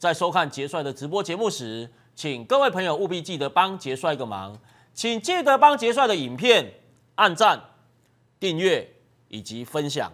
在收看杰帅的直播节目时，请各位朋友务必记得帮杰帅个忙，请记得帮杰帅的影片按赞、订阅以及分享。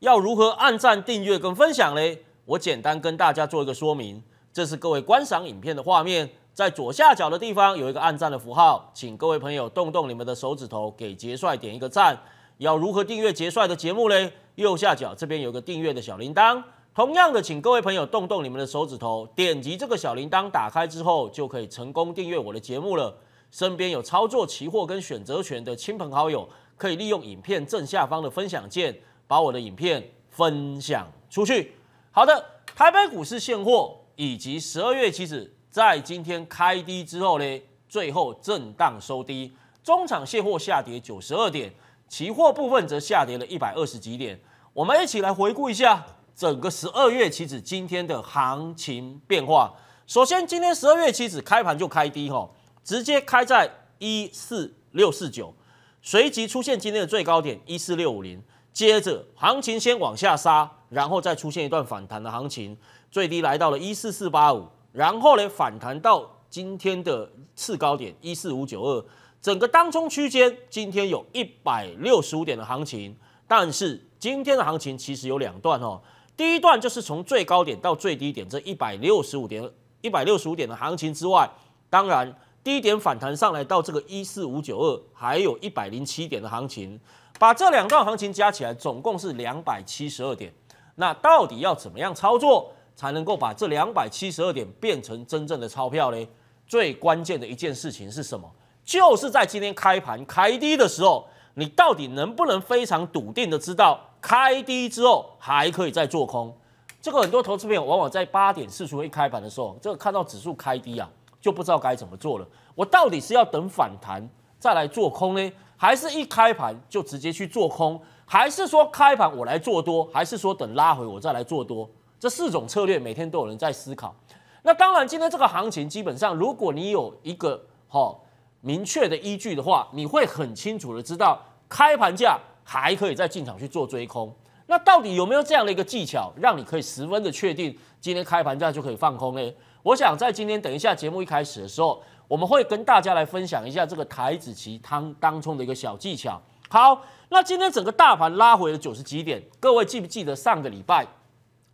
要如何按赞、订阅跟分享呢？我简单跟大家做一个说明。这是各位观赏影片的画面，在左下角的地方有一个按赞的符号，请各位朋友动动你们的手指头，给杰帅点一个赞。要如何订阅杰帅的节目呢？右下角这边有个订阅的小铃铛。同样的，请各位朋友动动你们的手指头，点击这个小铃铛，打开之后就可以成功订阅我的节目了。身边有操作期货跟选择权的亲朋好友，可以利用影片正下方的分享键，把我的影片分享出去。好的，台北股市现货以及十二月期指在今天开低之后呢，最后震荡收低，中场现货下跌九十二点，期货部分则下跌了一百二十几点。我们一起来回顾一下。整个十二月期指今天的行情变化，首先今天十二月期指开盘就开低哈，直接开在一四六四九，随即出现今天的最高点一四六五零，接着行情先往下杀，然后再出现一段反弹的行情，最低来到了一四四八五，然后呢反弹到今天的次高点一四五九二，整个当中区间今天有一百六十五点的行情，但是今天的行情其实有两段哦。第一段就是从最高点到最低点这一百六十五点，一百六十五点的行情之外，当然低点反弹上来到这个一四五九二，还有一百零七点的行情，把这两段行情加起来，总共是两百七十二点。那到底要怎么样操作才能够把这两百七十二点变成真正的钞票呢？最关键的一件事情是什么？就是在今天开盘开低的时候。你到底能不能非常笃定的知道开低之后还可以再做空？这个很多投资朋友往往在八点四十分一开盘的时候，这个看到指数开低啊，就不知道该怎么做了。我到底是要等反弹再来做空呢，还是一开盘就直接去做空？还是说开盘我来做多？还是说等拉回我再来做多？这四种策略每天都有人在思考。那当然，今天这个行情基本上，如果你有一个好。明确的依据的话，你会很清楚的知道开盘价还可以再进场去做追空。那到底有没有这样的一个技巧，让你可以十分的确定今天开盘价就可以放空呢？我想在今天等一下节目一开始的时候，我们会跟大家来分享一下这个台子棋汤当中的一个小技巧。好，那今天整个大盘拉回了九十几点，各位记不记得上个礼拜？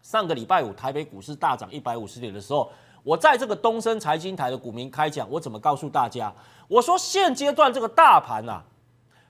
上个礼拜五台北股市大涨一百五十点的时候。我在这个东升财经台的股民开讲，我怎么告诉大家？我说现阶段这个大盘啊，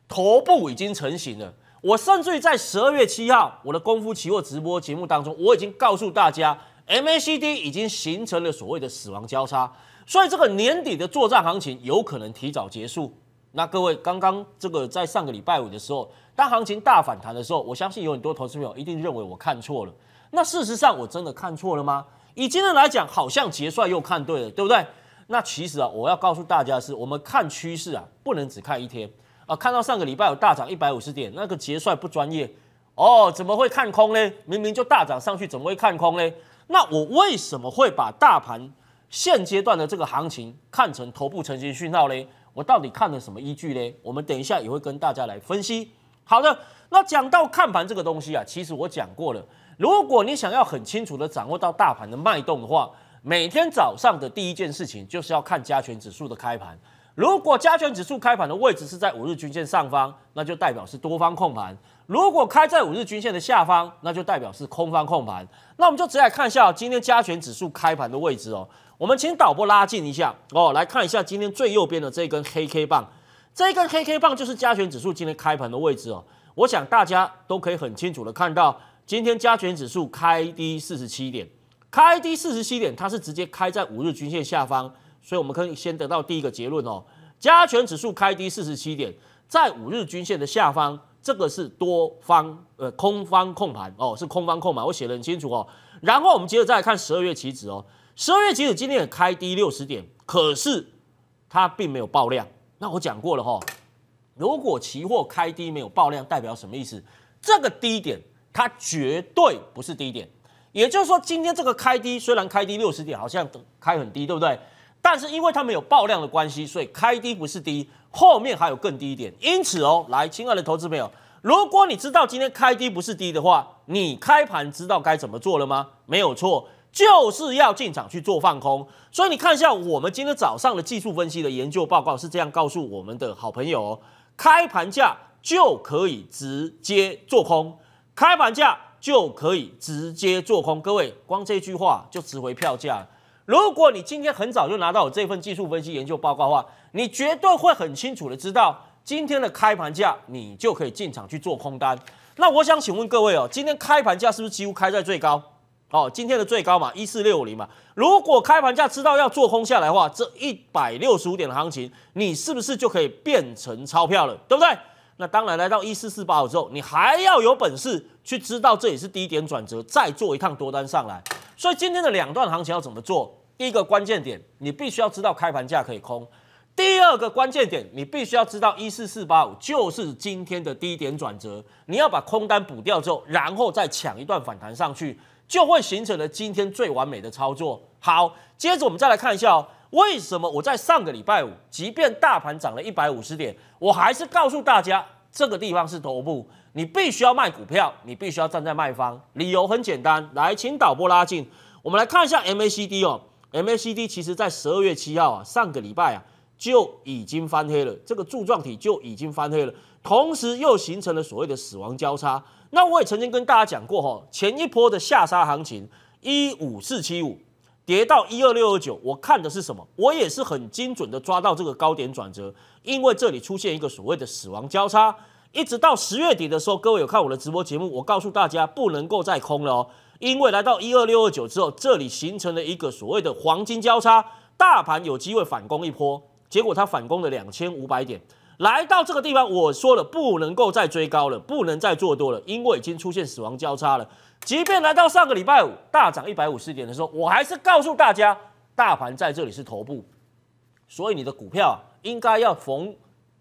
头部已经成型了。我甚至于在十二月七号我的功夫期货直播节目当中，我已经告诉大家，MACD 已经形成了所谓的死亡交叉，所以这个年底的作战行情有可能提早结束。那各位刚刚这个在上个礼拜五的时候，当行情大反弹的时候，我相信有很多投资朋友一定认为我看错了。那事实上我真的看错了吗？以今天来讲，好像结算又看对了，对不对？那其实啊，我要告诉大家是，我们看趋势啊，不能只看一天啊。看到上个礼拜有大涨一百五十点，那个结算不专业哦，怎么会看空呢？明明就大涨上去，怎么会看空呢？那我为什么会把大盘现阶段的这个行情看成头部成型讯号呢？我到底看了什么依据呢？我们等一下也会跟大家来分析。好的，那讲到看盘这个东西啊，其实我讲过了。如果你想要很清楚的掌握到大盘的脉动的话，每天早上的第一件事情就是要看加权指数的开盘。如果加权指数开盘的位置是在五日均线上方，那就代表是多方控盘；如果开在五日均线的下方，那就代表是空方控盘。那我们就直接来看一下今天加权指数开盘的位置哦。我们请导播拉近一下哦，来看一下今天最右边的这根黑 K 棒。这根黑 K 棒就是加权指数今天开盘的位置哦。我想大家都可以很清楚的看到。今天加权指数开低四十七点，开低四十七点，它是直接开在五日均线下方，所以我们可以先得到第一个结论哦，加权指数开低四十七点，在五日均线的下方，这个是多方呃空方控盘哦，是空方控盘，我写的很清楚哦。然后我们接着再来看十二月期指哦，十二月期指今天也开低六十点，可是它并没有爆量。那我讲过了哈，如果期货开低没有爆量，代表什么意思？这个低点。它绝对不是低点，也就是说，今天这个开低虽然开低六十点，好像开很低，对不对？但是因为它没有爆量的关系，所以开低不是低，后面还有更低一点。因此哦，来，亲爱的投资朋友，如果你知道今天开低不是低的话，你开盘知道该怎么做了吗？没有错，就是要进场去做放空。所以你看一下我们今天早上的技术分析的研究报告是这样告诉我们的好朋友，开盘价就可以直接做空。开盘价就可以直接做空，各位，光这句话就值回票价。如果你今天很早就拿到我这份技术分析研究报告的话，你绝对会很清楚的知道今天的开盘价，你就可以进场去做空单。那我想请问各位哦，今天开盘价是不是几乎开在最高？哦，今天的最高嘛，一四六零嘛。如果开盘价知道要做空下来的话，这一百六十五点的行情，你是不是就可以变成钞票了？对不对？那当然，来到一四四八五之后，你还要有本事去知道这里是低点转折，再做一趟多单上来。所以今天的两段行情要怎么做？第一个关键点，你必须要知道开盘价可以空；第二个关键点，你必须要知道一四四八五就是今天的低点转折，你要把空单补掉之后，然后再抢一段反弹上去，就会形成了今天最完美的操作。好，接着我们再来看一下。哦。为什么我在上个礼拜五，即便大盘涨了一百五十点，我还是告诉大家这个地方是头部，你必须要卖股票，你必须要站在卖方。理由很简单，来，请导播拉近，我们来看一下 MACD 哦，MACD 其实在十二月七号啊，上个礼拜啊就已经翻黑了，这个柱状体就已经翻黑了，同时又形成了所谓的死亡交叉。那我也曾经跟大家讲过哈，前一波的下杀行情一五四七五。跌到一二六二九，我看的是什么？我也是很精准的抓到这个高点转折，因为这里出现一个所谓的死亡交叉。一直到十月底的时候，各位有看我的直播节目，我告诉大家不能够再空了哦，因为来到一二六二九之后，这里形成了一个所谓的黄金交叉，大盘有机会反攻一波。结果它反攻了两千五百点，来到这个地方，我说了不能够再追高了，不能再做多了，因为已经出现死亡交叉了。即便来到上个礼拜五大涨一百五十点的时候，我还是告诉大家，大盘在这里是头部，所以你的股票应该要逢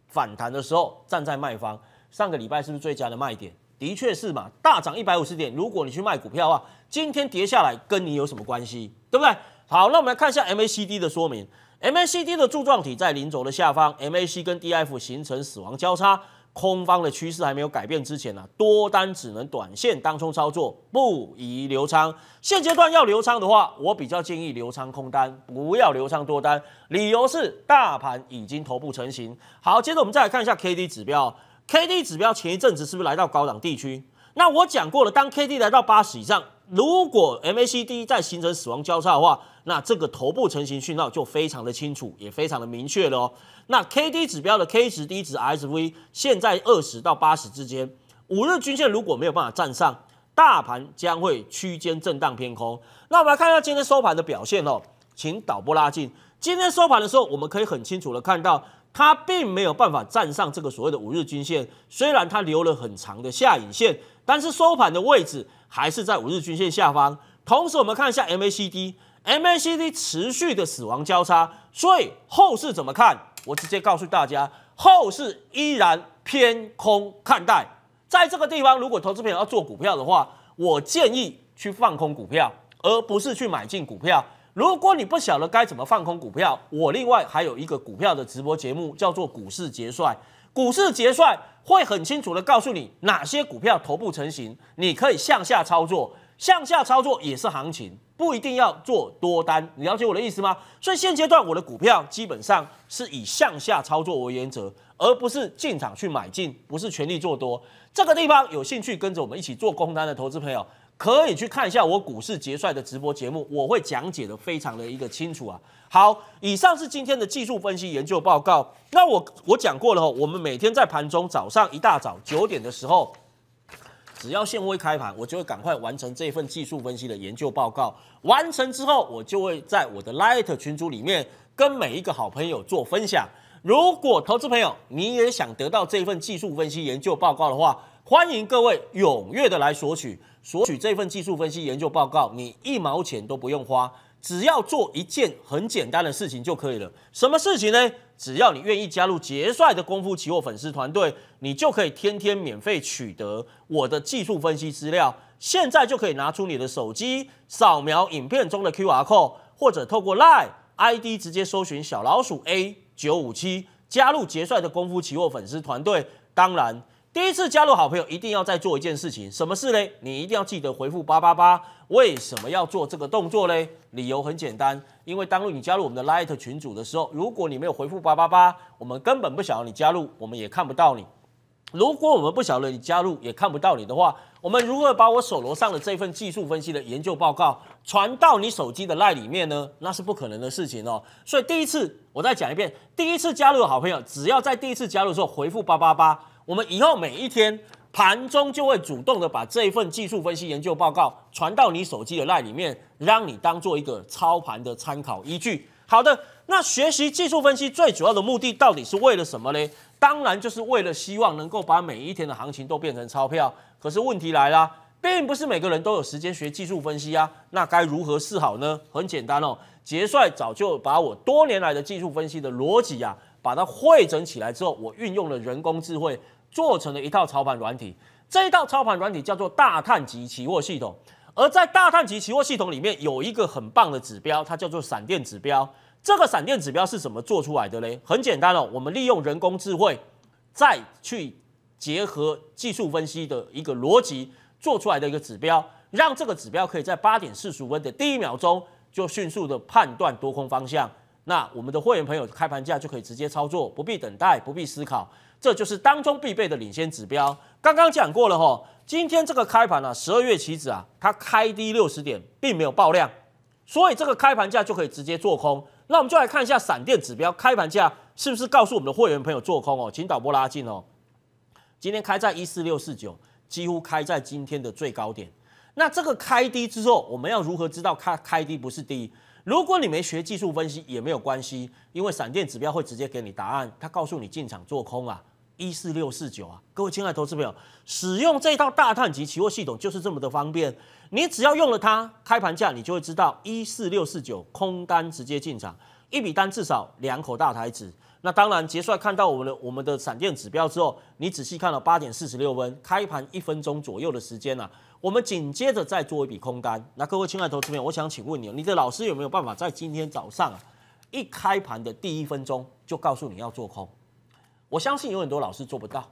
反弹的时候站在卖方。上个礼拜是不是最佳的卖点？的确是嘛，大涨一百五十点，如果你去卖股票啊，今天跌下来跟你有什么关系？对不对？好，那我们来看一下 MACD 的说明。MACD 的柱状体在零轴的下方，MAC 跟 DF 形成死亡交叉。空方的趋势还没有改变之前呢，多单只能短线当中操作，不宜留仓。现阶段要留仓的话，我比较建议留仓空单，不要留仓多单。理由是大盘已经头部成型。好，接着我们再来看一下 K D 指标，K D 指标前一阵子是不是来到高档地区？那我讲过了，当 K D 来到八十以上，如果 M A C D 在形成死亡交叉的话，那这个头部成型讯号就非常的清楚，也非常的明确了哦。那 K D 指标的 K 值、低值、S V 现在二十到八十之间，五日均线如果没有办法站上，大盘将会区间震荡偏空。那我们来看一下今天收盘的表现哦，请导播拉近，今天收盘的时候，我们可以很清楚的看到。它并没有办法站上这个所谓的五日均线，虽然它留了很长的下影线，但是收盘的位置还是在五日均线下方。同时，我们看一下 MACD，MACD 持续的死亡交叉，所以后市怎么看？我直接告诉大家，后市依然偏空看待。在这个地方，如果投资朋友要做股票的话，我建议去放空股票，而不是去买进股票。如果你不晓得该怎么放空股票，我另外还有一个股票的直播节目，叫做《股市结算》，股市结算会很清楚的告诉你哪些股票头部成型，你可以向下操作，向下操作也是行情，不一定要做多单。你了解我的意思吗？所以现阶段我的股票基本上是以向下操作为原则，而不是进场去买进，不是全力做多。这个地方有兴趣跟着我们一起做空单的投资朋友。可以去看一下我股市杰帅的直播节目，我会讲解的非常的一个清楚啊。好，以上是今天的技术分析研究报告。那我我讲过了，哦，我们每天在盘中早上一大早九点的时候，只要现货开盘，我就会赶快完成这份技术分析的研究报告。完成之后，我就会在我的 Light 群组里面跟每一个好朋友做分享。如果投资朋友你也想得到这份技术分析研究报告的话，欢迎各位踊跃的来索取。索取这份技术分析研究报告，你一毛钱都不用花，只要做一件很简单的事情就可以了。什么事情呢？只要你愿意加入杰帅的功夫期货粉丝团队，你就可以天天免费取得我的技术分析资料。现在就可以拿出你的手机，扫描影片中的 Q R code，或者透过 Line ID 直接搜寻小老鼠 A 九五七，加入杰帅的功夫期货粉丝团队。当然。第一次加入好朋友，一定要再做一件事情，什么事呢？你一定要记得回复八八八。为什么要做这个动作呢？理由很简单，因为当你加入我们的 Light 群组的时候，如果你没有回复八八八，我们根本不晓得你加入，我们也看不到你。如果我们不晓得你加入，也看不到你的话，我们如何把我手头上的这份技术分析的研究报告传到你手机的赖里面呢？那是不可能的事情哦。所以第一次，我再讲一遍，第一次加入好朋友，只要在第一次加入的时候回复八八八。我们以后每一天盘中就会主动的把这一份技术分析研究报告传到你手机的 LINE 里面，让你当做一个操盘的参考依据。好的，那学习技术分析最主要的目的到底是为了什么嘞？当然就是为了希望能够把每一天的行情都变成钞票。可是问题来了，并不是每个人都有时间学技术分析啊。那该如何是好呢？很简单哦，杰帅早就把我多年来的技术分析的逻辑啊，把它汇整起来之后，我运用了人工智慧，做成了一套操盘软体，这一套操盘软体叫做大碳级期货系统。而在大碳级期货系统里面有一个很棒的指标，它叫做闪电指标。这个闪电指标是怎么做出来的嘞？很简单哦，我们利用人工智慧，再去结合技术分析的一个逻辑做出来的一个指标，让这个指标可以在八点四十五分的第一秒钟就迅速的判断多空方向。那我们的会员朋友开盘价就可以直接操作，不必等待，不必思考。这就是当中必备的领先指标。刚刚讲过了哈，今天这个开盘呢，十二月期指啊，它开低六十点，并没有爆量，所以这个开盘价就可以直接做空。那我们就来看一下闪电指标，开盘价是不是告诉我们的会员朋友做空哦？请导播拉近哦。今天开在一四六四九，几乎开在今天的最高点。那这个开低之后，我们要如何知道开开低不是低？如果你没学技术分析也没有关系，因为闪电指标会直接给你答案，它告诉你进场做空啊。一四六四九啊，各位亲爱的投资朋友，使用这套大碳级期货系统就是这么的方便。你只要用了它，开盘价你就会知道一四六四九空单直接进场，一笔单至少两口大台子。那当然，杰帅看到我们的我们的闪电指标之后，你仔细看了八点四十六分开盘一分钟左右的时间啊，我们紧接着再做一笔空单。那各位亲爱的投资朋友，我想请问你，你的老师有没有办法在今天早上啊一开盘的第一分钟就告诉你要做空？我相信有很多老师做不到，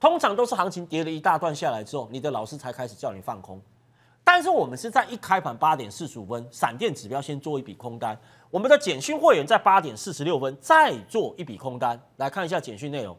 通常都是行情跌了一大段下来之后，你的老师才开始叫你放空。但是我们是在一开盘八点四十五分，闪电指标先做一笔空单，我们的简讯会员在八点四十六分再做一笔空单。来看一下简讯内容：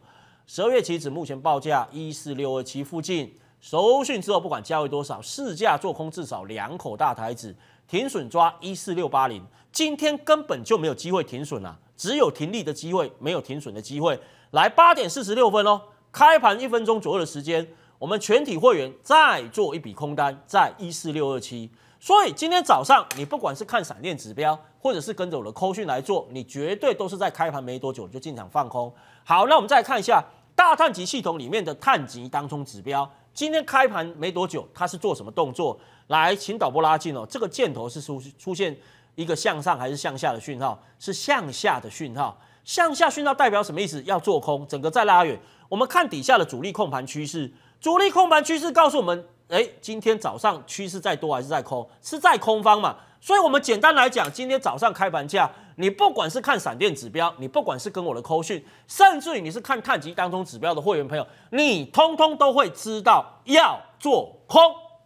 十二月期指目前报价一四六二七附近，收讯之后不管价位多少，市价做空至少两口大台子。停损抓一四六八零，今天根本就没有机会停损啊，只有停利的机会，没有停损的机会。来八点四十六分哦，开盘一分钟左右的时间，我们全体会员再做一笔空单，在一四六二七。所以今天早上你不管是看闪电指标，或者是跟着我的扣讯来做，你绝对都是在开盘没多久就进场放空。好，那我们再看一下大碳级系统里面的碳级当中指标。今天开盘没多久，它是做什么动作？来，请导播拉近哦。这个箭头是出出现一个向上还是向下的讯号？是向下的讯号。向下讯号代表什么意思？要做空，整个再拉远。我们看底下的主力控盘趋势，主力控盘趋势告诉我们，哎，今天早上趋势在多还是在空？是在空方嘛？所以，我们简单来讲，今天早上开盘价。你不管是看闪电指标，你不管是跟我的扣讯，甚至于你是看碳级当中指标的会员朋友，你通通都会知道要做空。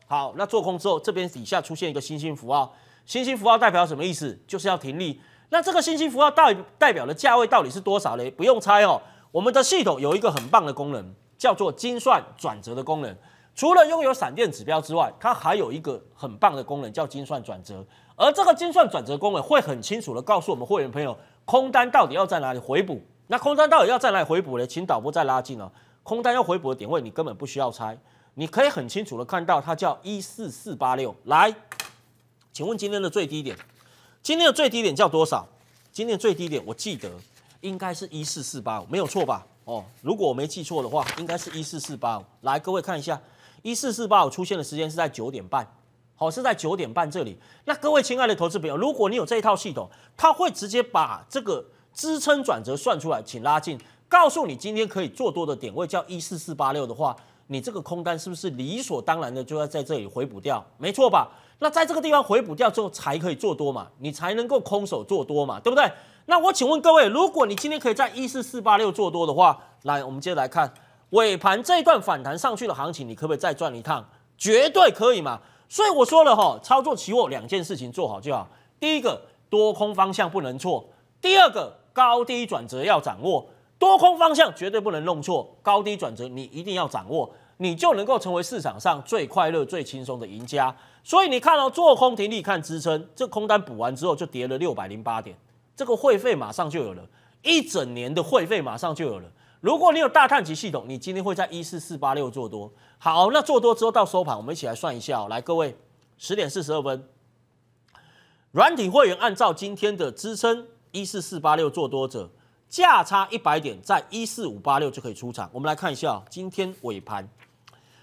好，那做空之后，这边底下出现一个星星符号，星星符号代表什么意思？就是要停利。那这个星星符号代代表的价位到底是多少嘞？不用猜哦，我们的系统有一个很棒的功能，叫做精算转折的功能。除了拥有闪电指标之外，它还有一个很棒的功能，叫精算转折。而这个精算转折功能会很清楚的告诉我们会员朋友空单到底要在哪里回补。那空单到底要在哪里回补呢？请导播再拉近哦，空单要回补的点位你根本不需要猜，你可以很清楚的看到它叫一四四八六。来，请问今天的最低点，今天的最低点叫多少？今天的最低点我记得应该是一四四八五，没有错吧？哦，如果我没记错的话，应该是一四四八五。来，各位看一下。一四四八五出现的时间是在九点半，好，是在九点半这里。那各位亲爱的投资朋友，如果你有这一套系统，它会直接把这个支撑转折算出来，请拉近，告诉你今天可以做多的点位叫一四四八六的话，你这个空单是不是理所当然的就要在这里回补掉？没错吧？那在这个地方回补掉之后，才可以做多嘛，你才能够空手做多嘛，对不对？那我请问各位，如果你今天可以在一四四八六做多的话，来，我们接着来看。尾盘这一段反弹上去的行情，你可不可以再赚一趟？绝对可以嘛！所以我说了哈，操作期货两件事情做好就好。第一个，多空方向不能错；第二个，高低转折要掌握。多空方向绝对不能弄错，高低转折你一定要掌握，你就能够成为市场上最快乐、最轻松的赢家。所以你看到做空停利看支撑，这空单补完之后就跌了六百零八点，这个会费马上就有了，一整年的会费马上就有了。如果你有大看级系统，你今天会在一四四八六做多。好，那做多之后到收盘，我们一起来算一下。来，各位，十点四十二分，软体会员按照今天的支撑一四四八六做多者，价差一百点，在一四五八六就可以出场。我们来看一下，今天尾盘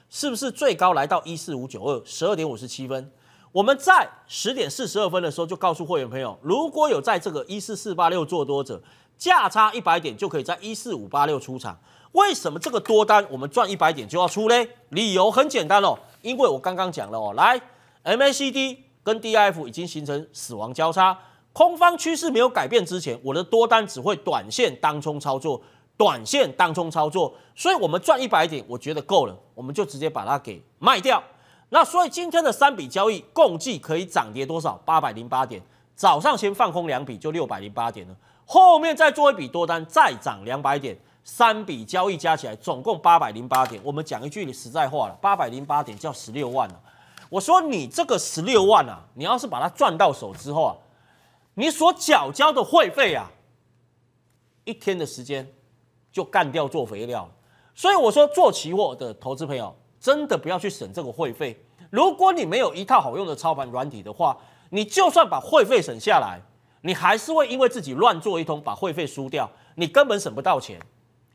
是不是最高来到一四五九二，十二点五十七分。我们在十点四十二分的时候就告诉会员朋友，如果有在这个一四四八六做多者。价差一百点就可以在一四五八六出场，为什么这个多单我们赚一百点就要出呢？理由很简单哦，因为我刚刚讲了哦，来 MACD 跟 DF 已经形成死亡交叉，空方趋势没有改变之前，我的多单只会短线当冲操作，短线当冲操作，所以我们赚一百点，我觉得够了，我们就直接把它给卖掉。那所以今天的三笔交易共计可以涨跌多少？八百零八点，早上先放空两笔就六百零八点了。后面再做一笔多单，再涨两百点，三笔交易加起来总共八百零八点。我们讲一句实在话了，八百零八点叫十六万啊！我说你这个十六万啊，你要是把它赚到手之后啊，你所缴交的会费啊，一天的时间就干掉做肥料了。所以我说做期货的投资朋友真的不要去省这个会费。如果你没有一套好用的操盘软体的话，你就算把会费省下来。你还是会因为自己乱做一通把会费输掉，你根本省不到钱，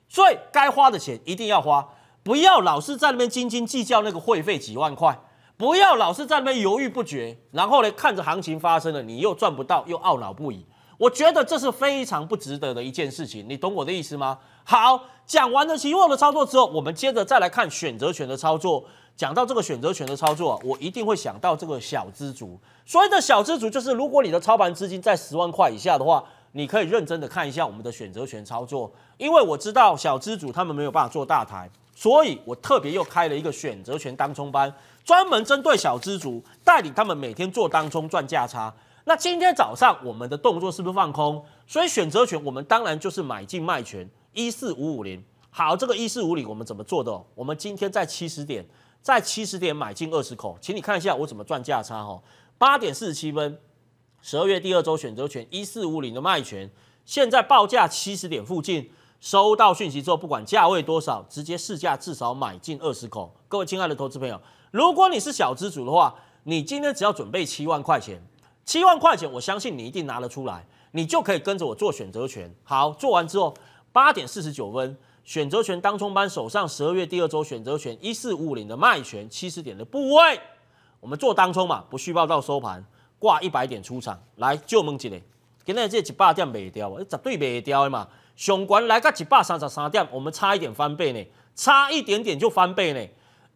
所以该花的钱一定要花，不要老是在那边斤斤计较那个会费几万块，不要老是在那边犹豫不决，然后呢看着行情发生了你又赚不到又懊恼不已，我觉得这是非常不值得的一件事情，你懂我的意思吗？好，讲完了期货的操作之后，我们接着再来看选择权的操作。讲到这个选择权的操作，我一定会想到这个小资族。所谓的“小资族”，就是如果你的操盘资金在十万块以下的话，你可以认真的看一下我们的选择权操作，因为我知道小资族他们没有办法做大台，所以我特别又开了一个选择权当冲班，专门针对小资族，带领他们每天做当冲赚价差。那今天早上我们的动作是不是放空？所以选择权我们当然就是买进卖权一四五五零。好，这个一四五零我们怎么做的？我们今天在七十点。在七十点买进二十口，请你看一下我怎么赚价差哈。八点四十七分，十二月第二周选择权一四五零的卖权，现在报价七十点附近。收到讯息之后，不管价位多少，直接试价至少买进二十口。各位亲爱的投资朋友，如果你是小资主的话，你今天只要准备七万块钱，七万块钱我相信你一定拿得出来，你就可以跟着我做选择权。好，做完之后，八点四十九分。选择权当冲班手上十二月第二周选择权一四五五零的卖权七十点的部位，我们做当冲嘛，不续报到收盘挂一百点出场。来就问一个，今天这一百点卖掉啊，绝对卖掉的嘛。上关来个一百三十三点，我们差一点翻倍呢，差一点点就翻倍呢。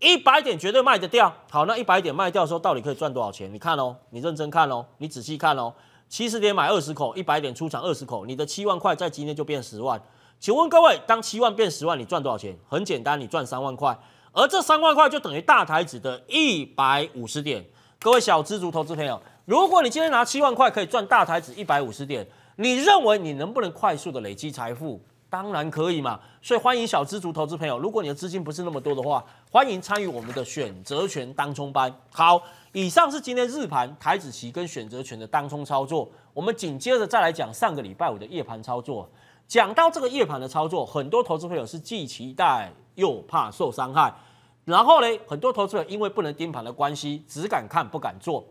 一百点绝对卖得掉。好，那一百点卖掉的时候，到底可以赚多少钱？你看哦，你认真看哦，你仔细看哦。七十点买二十口，一百点出场二十口，你的七万块在今天就变十万。请问各位，当七万变十万，你赚多少钱？很简单，你赚三万块，而这三万块就等于大台子的一百五十点。各位小知足投资朋友，如果你今天拿七万块可以赚大台子一百五十点，你认为你能不能快速的累积财富？当然可以嘛！所以欢迎小知足投资朋友，如果你的资金不是那么多的话，欢迎参与我们的选择权当冲班。好，以上是今天日盘台子期跟选择权的当冲操作，我们紧接着再来讲上个礼拜五的夜盘操作。讲到这个夜盘的操作，很多投资朋友是既期待又怕受伤害，然后呢，很多投资人因为不能盯盘的关系，只敢看不敢做。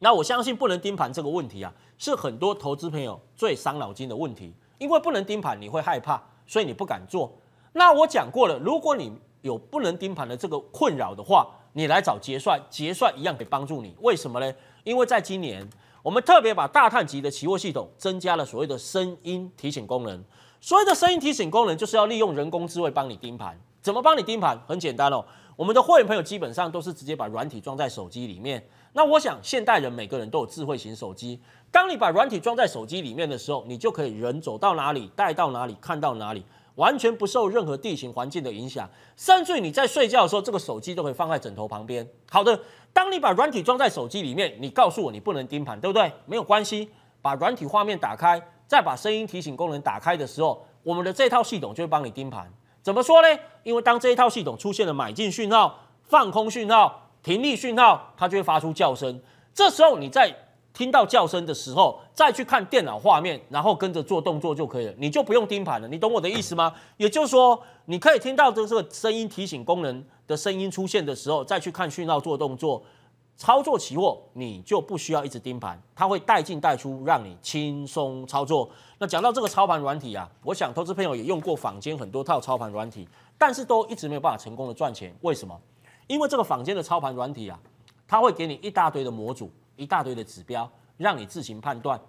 那我相信不能盯盘这个问题啊，是很多投资朋友最伤脑筋的问题。因为不能盯盘，你会害怕，所以你不敢做。那我讲过了，如果你有不能盯盘的这个困扰的话，你来找杰帅，杰帅一样可以帮助你。为什么呢？因为在今年。我们特别把大碳级的期货系统增加了所谓的声音提醒功能。所谓的声音提醒功能，就是要利用人工智慧帮你盯盘。怎么帮你盯盘？很简单哦。我们的会员朋友基本上都是直接把软体装在手机里面。那我想，现代人每个人都有智慧型手机。当你把软体装在手机里面的时候，你就可以人走到哪里，带到哪里，看到哪里。完全不受任何地形环境的影响，甚至你在睡觉的时候，这个手机都可以放在枕头旁边。好的，当你把软体装在手机里面，你告诉我你不能盯盘，对不对？没有关系，把软体画面打开，再把声音提醒功能打开的时候，我们的这套系统就会帮你盯盘。怎么说呢？因为当这一套系统出现了买进讯号、放空讯号、停利讯号，它就会发出叫声。这时候你在听到叫声的时候，再去看电脑画面，然后跟着做动作就可以了，你就不用盯盘了。你懂我的意思吗？也就是说，你可以听到这个声音提醒功能的声音出现的时候，再去看讯号做动作，操作期货，你就不需要一直盯盘，它会带进带出，让你轻松操作。那讲到这个操盘软体啊，我想投资朋友也用过坊间很多套操盘软体，但是都一直没有办法成功的赚钱，为什么？因为这个坊间的操盘软体啊，它会给你一大堆的模组。一大堆的指标让你自行判断，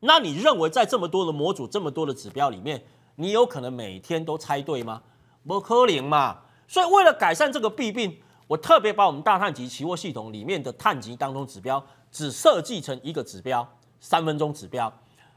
那你认为在这么多的模组、这么多的指标里面，你有可能每天都猜对吗？不可能嘛！所以为了改善这个弊病，我特别把我们大碳级期货系统里面的碳级当中指标只设计成一个指标，三分钟指标。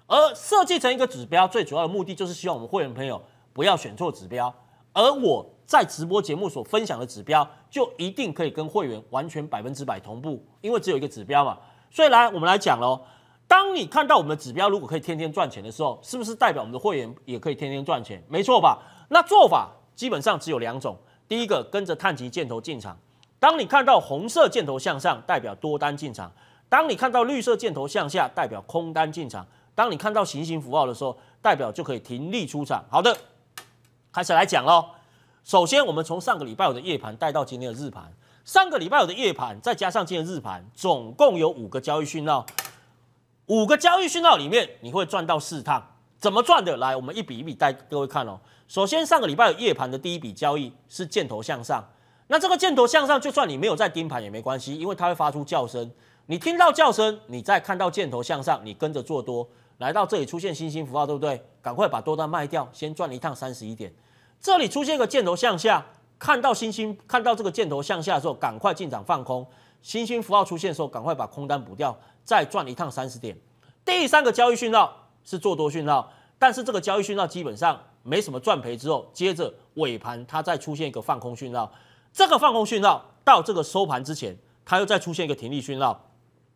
而设计成一个指标，最主要的目的就是希望我们会员朋友不要选错指标。而我在直播节目所分享的指标，就一定可以跟会员完全百分之百同步，因为只有一个指标嘛。所以来我们来讲喽。当你看到我们的指标，如果可以天天赚钱的时候，是不是代表我们的会员也可以天天赚钱？没错吧？那做法基本上只有两种，第一个跟着探级箭头进场。当你看到红色箭头向上，代表多单进场；当你看到绿色箭头向下，代表空单进场；当你看到行星符号的时候，代表就可以停利出场。好的。开始来讲喽。首先，我们从上个礼拜我的夜盘带到今天的日盘。上个礼拜我的夜盘再加上今天的日盘，总共有五个交易讯号。五个交易讯号里面，你会赚到四趟。怎么赚的？来，我们一笔一笔带各位看哦。首先，上个礼拜有夜盘的第一笔交易是箭头向上。那这个箭头向上，就算你没有在盯盘也没关系，因为它会发出叫声。你听到叫声，你再看到箭头向上，你跟着做多。来到这里出现星星符号，对不对？赶快把多单卖掉，先赚一趟三十一点。这里出现一个箭头向下，看到星星，看到这个箭头向下的时候，赶快进场放空。星星符号出现的时候，赶快把空单补掉，再赚一趟三十点。第三个交易讯号是做多讯号，但是这个交易讯号基本上没什么赚赔。之后接着尾盘它再出现一个放空讯号，这个放空讯号到这个收盘之前，它又再出现一个停利讯号，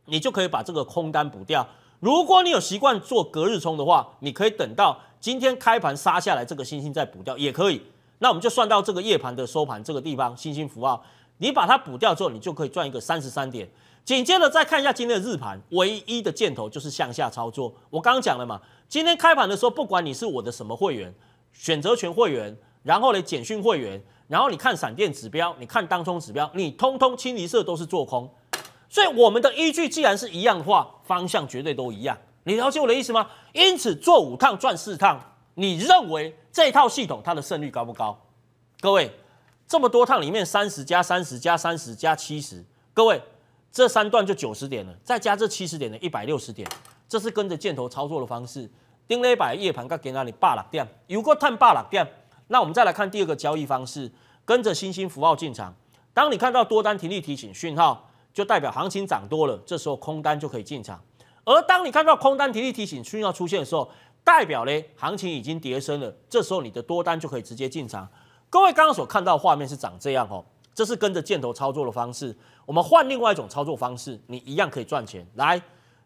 你就可以把这个空单补掉。如果你有习惯做隔日冲的话，你可以等到今天开盘杀下来，这个星星再补掉也可以。那我们就算到这个夜盘的收盘这个地方，星星符号，你把它补掉之后，你就可以赚一个三十三点。紧接着再看一下今天的日盘，唯一的箭头就是向下操作。我刚刚讲了嘛，今天开盘的时候，不管你是我的什么会员，选择权会员，然后呢简讯会员，然后你看闪电指标，你看当冲指标，你通通清一色都是做空。所以我们的依据既然是一样的话，方向绝对都一样，你了解我的意思吗？因此做五趟赚四趟，你认为这套系统它的胜率高不高？各位，这么多趟里面三十加三十加三十加七十，各位这三段就九十点了，再加这七十点的一百六十点，这是跟着箭头操作的方式。盯了一百夜盘，该给哪里霸落点？如果看霸落点，那我们再来看第二个交易方式，跟着星星符号进场。当你看到多单停利提醒讯号。就代表行情涨多了，这时候空单就可以进场。而当你看到空单提力提醒讯号出现的时候，代表呢行情已经跌升了，这时候你的多单就可以直接进场。各位刚刚所看到画面是长这样哦，这是跟着箭头操作的方式。我们换另外一种操作方式，你一样可以赚钱。来，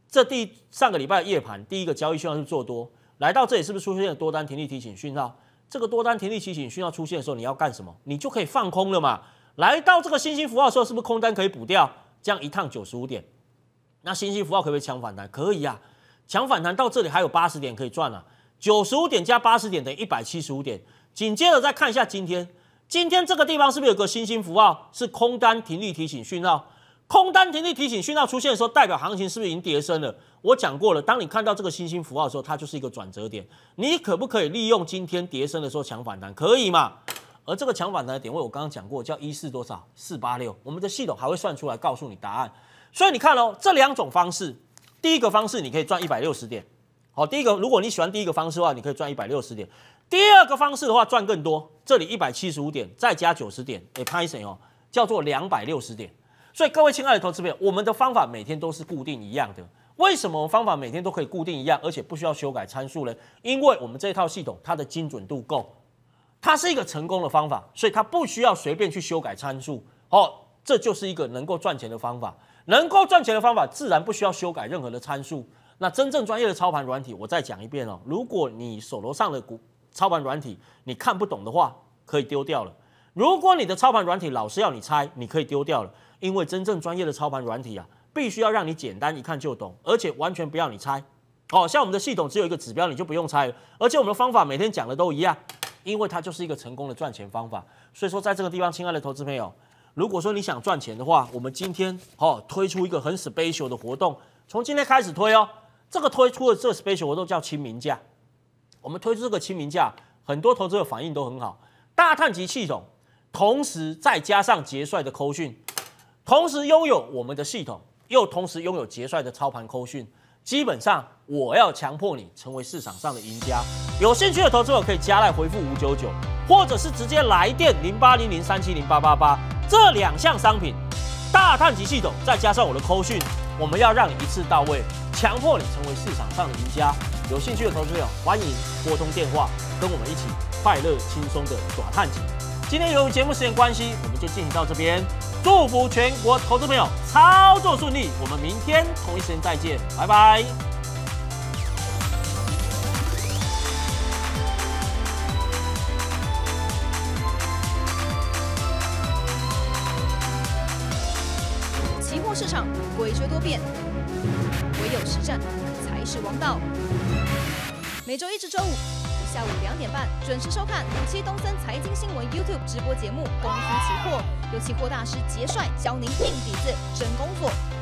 这第上个礼拜夜盘第一个交易讯号是做多，来到这里是不是出现了多单停利提醒讯号？这个多单停利提醒讯号出现的时候，你要干什么？你就可以放空了嘛。来到这个星星符号的时候，是不是空单可以补掉？这样一趟九十五点，那星星符号可不可以强反弹？可以啊，强反弹到这里还有八十点可以赚了，九十五点加八十点等于一百七十五点。紧接着再看一下今天，今天这个地方是不是有个星星符号？是空单停利提醒讯号，空单停利提醒讯号出现的时候，代表行情是不是已经跌升了？我讲过了，当你看到这个星星符号的时候，它就是一个转折点。你可不可以利用今天跌升的时候抢反弹？可以嘛？而这个抢反弹的点位，我刚刚讲过，叫一四多少四八六，我们的系统还会算出来告诉你答案。所以你看哦，这两种方式，第一个方式你可以赚一百六十点，好，第一个如果你喜欢第一个方式的话，你可以赚一百六十点。第二个方式的话赚更多，这里一百七十五点再加九十点，哎潘森哦，叫做两百六十点。所以各位亲爱的投资友，我们的方法每天都是固定一样的。为什么方法每天都可以固定一样，而且不需要修改参数呢？因为我们这套系统它的精准度够。它是一个成功的方法，所以它不需要随便去修改参数。哦，这就是一个能够赚钱的方法。能够赚钱的方法，自然不需要修改任何的参数。那真正专业的操盘软体，我再讲一遍哦。如果你手头上的股操盘软体你看不懂的话，可以丢掉了。如果你的操盘软体老是要你猜，你可以丢掉了。因为真正专业的操盘软体啊，必须要让你简单一看就懂，而且完全不要你猜。哦，像我们的系统只有一个指标，你就不用猜了。而且我们的方法每天讲的都一样。因为它就是一个成功的赚钱方法，所以说在这个地方，亲爱的投资朋友，如果说你想赚钱的话，我们今天哦推出一个很 special 的活动，从今天开始推哦，这个推出的这个 special 活动叫清明价。我们推出这个清明价，很多投资者反应都很好。大探级系统，同时再加上杰帅的扣讯，同时拥有我们的系统，又同时拥有杰帅的操盘扣讯，基本上。我要强迫你成为市场上的赢家。有兴趣的投资者友可以加来回复五九九，或者是直接来电零八零零三七零八八八。这两项商品，大碳级系统再加上我的扣讯，我们要让你一次到位，强迫你成为市场上的赢家。有兴趣的投资朋友欢迎拨通电话，跟我们一起快乐轻松的耍碳基。今天由于节目时间关系，我们就进行到这边。祝福全国投资朋友操作顺利。我们明天同一时间再见，拜拜。诡谲多变，唯有实战才是王道。每周一至周五下午两点半准时收看七东森财经新闻 YouTube 直播节目《公司期货》，由期货大师杰帅教您硬底子真功夫。